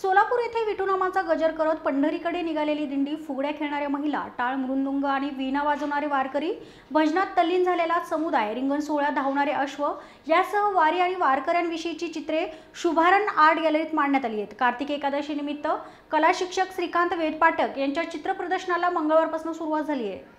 सोलापूर येथे विठुनामाचा गजर करत पंढरीकडे निघालेली दिंडी फुगड्या खेळणाऱ्या महिला टाळ मृंदुंग आणि वीणा वाजवणारे वारकरी भजनात तल्लीन झालेला समुदाय रिंगण सोहळ्यात धावणारे अश्व यासह वारी आणि वारकऱ्यांविषयीची चित्रे शुभारण आर्ट गॅलरीत मांडण्यात आली आहेत कार्तिक एकादशी निमित्त कला शिक्षक श्रीकांत वेदपाठक यांच्या चित्रप्रदर्शनाला मंगळवारपासून सुरुवात झाली आहे